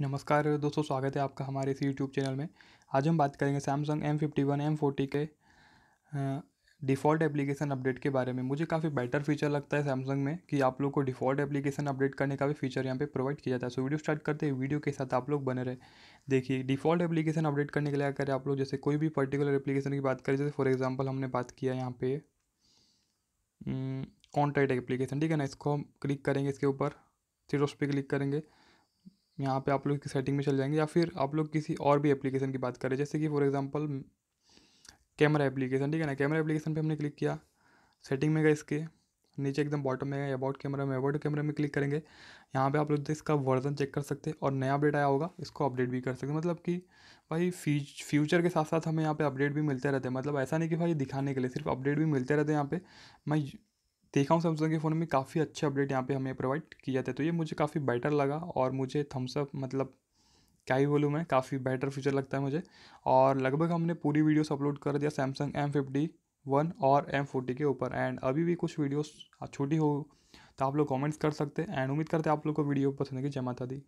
नमस्कार दोस्तों स्वागत है आपका हमारे इस यूट्यूब चैनल में आज हम बात करेंगे Samsung M fifty one M forty के डिफ़ॉल्ट एप्लीकेशन अपडेट के बारे में मुझे काफ़ी बेटर फीचर लगता है सैमसंग में कि आप लोग को डिफ़ॉल्ट एप्लीकेशन अपडेट करने का भी फीचर यहाँ पे प्रोवाइड किया जाता है सो वीडियो स्टार्ट करते हैं वीडियो के साथ आप लोग बने रहे देखिए डिफ़ॉल्ट एप्लीकेशन अपडेट करने के लिए अगर आप लोग जैसे कोई भी पर्टिकुलर एप्लीकेशन की बात करें जैसे फॉर एग्जाम्पल हमने बात किया यहाँ पे कॉन्टैक्ट एप्लीकेशन ठीक है ना इसको हम क्लिक करेंगे इसके ऊपर थ्री उस पर क्लिक करेंगे यहाँ पे आप लोग इसकी सेटिंग में चले जाएंगे या फिर आप लोग किसी और भी एप्लीकेशन की बात करें जैसे कि फॉर एग्जांपल कैमरा एप्लीकेशन ठीक है ना कैमरा एप्लीकेशन पे हमने क्लिक किया सेटिंग में गए इसके नीचे एकदम बॉटम में गए अबाउट कैमरा में अबाउट कैमरा में क्लिक करेंगे यहाँ पर आप लोग इसका वर्जन चेक कर सकते हैं और नया अपडेट आया होगा इसको अपडेट भी कर सकते मतलब कि भाई फ्यूचर के साथ साथ हमें यहाँ पर अपडेट भी मिलते रहते हैं मतलब ऐसा नहीं कि भाई दिखाने के लिए सिर्फ अपडेट भी मिलते रहते हैं यहाँ पर मैं देखा हूँ सैमसंग के फ़ोन में काफ़ी अच्छे अपडेट यहाँ पे हमें प्रोवाइड किया जाता है तो ये मुझे काफ़ी बेटर लगा और मुझे थम्सअप मतलब क्या ही बोलूँ मैं काफ़ी बेटर फीचर लगता है मुझे और लगभग हमने पूरी वीडियोस अपलोड कर दिया सैमसंग एम फिफ्टी वन और एम फोर्टी के ऊपर एंड अभी भी कुछ वीडियोस छोटी हो तो आप लोग कमेंट्स कर सकते हैं एंड उम्मीद करते हैं आप लोग को वीडियो पसंद की जमा था दी